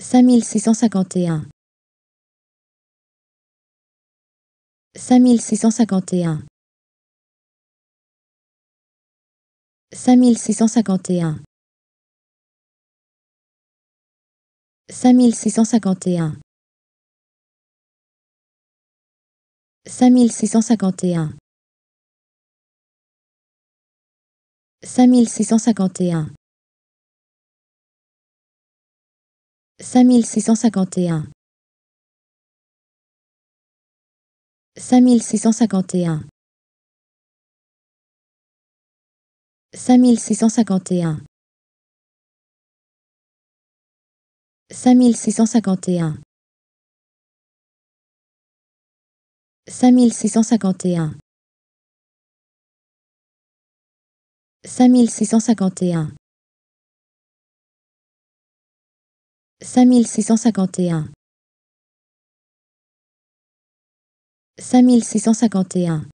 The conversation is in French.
5651 5651 5651 5651 5651 5651 cinq mille six cent cinquante et un cinq mille six cent cinquante et un cinq mille six cent cinquante et un cinq mille six cent cinquante et un cinq mille six cent cinquante et un cinq mille six cent cinquante et un cinq mille six cent cinquante et un cinq mille six cent cinquante et un